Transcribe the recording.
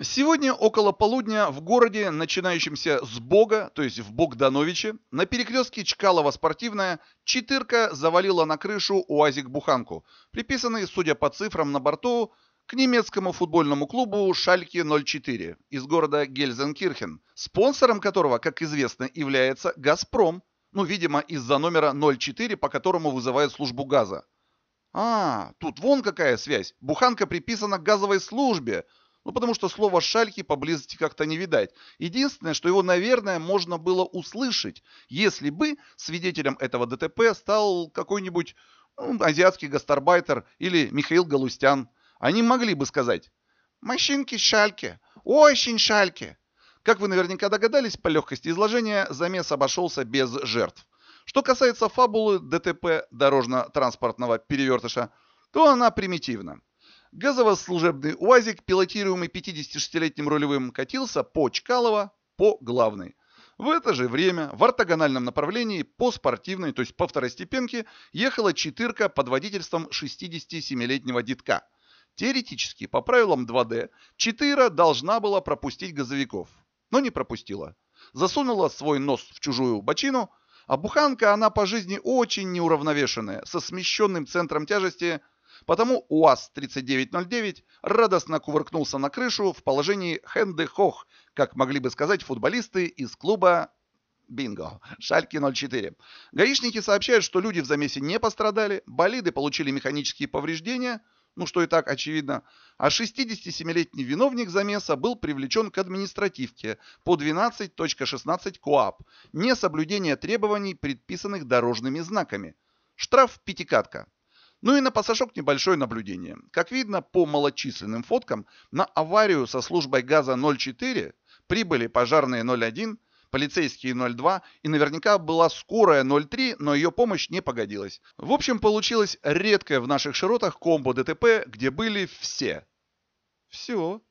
Сегодня около полудня в городе, начинающемся с Бога, то есть в Богдановиче, на перекрестке Чкалова-Спортивная, читырка завалила на крышу УАЗик-буханку, приписанный, судя по цифрам на борту, к немецкому футбольному клубу «Шальке 04» из города Гельзенкирхен, спонсором которого, как известно, является «Газпром», ну, видимо, из-за номера 04, по которому вызывают службу газа. А, тут вон какая связь. Буханка приписана к газовой службе. Ну, потому что слова «шальки» поблизости как-то не видать. Единственное, что его, наверное, можно было услышать, если бы свидетелем этого ДТП стал какой-нибудь ну, азиатский гастарбайтер или Михаил Галустян. Они могли бы сказать «Машинки шальки, очень шальки». Как вы наверняка догадались, по легкости изложения замес обошелся без жертв. Что касается фабулы ДТП дорожно-транспортного перевертыша, то она примитивна газово-служебный УАЗик, пилотируемый 56-летним рулевым, катился по Чкалово по главной. В это же время в ортогональном направлении по спортивной, то есть по второстепенке, ехала четырка под водительством 67-летнего детка. Теоретически, по правилам 2D, четыра должна была пропустить газовиков, но не пропустила. Засунула свой нос в чужую бочину, а буханка она по жизни очень неуравновешенная, со смещенным центром тяжести – Потому УАЗ-3909 радостно кувыркнулся на крышу в положении хэнде-хох, как могли бы сказать футболисты из клуба Бинго. Шальки 04. Гаишники сообщают, что люди в замесе не пострадали, болиды получили механические повреждения, ну что и так очевидно, а 67-летний виновник замеса был привлечен к административке по 12.16 КОАП, несоблюдение требований, предписанных дорожными знаками. Штраф пятикатка. Ну и на пасашок небольшое наблюдение. Как видно по малочисленным фоткам, на аварию со службой газа 04 прибыли пожарные 01, полицейские 02 и наверняка была скорая 03, но ее помощь не погодилась. В общем, получилось редкое в наших широтах комбо ДТП, где были все. Все.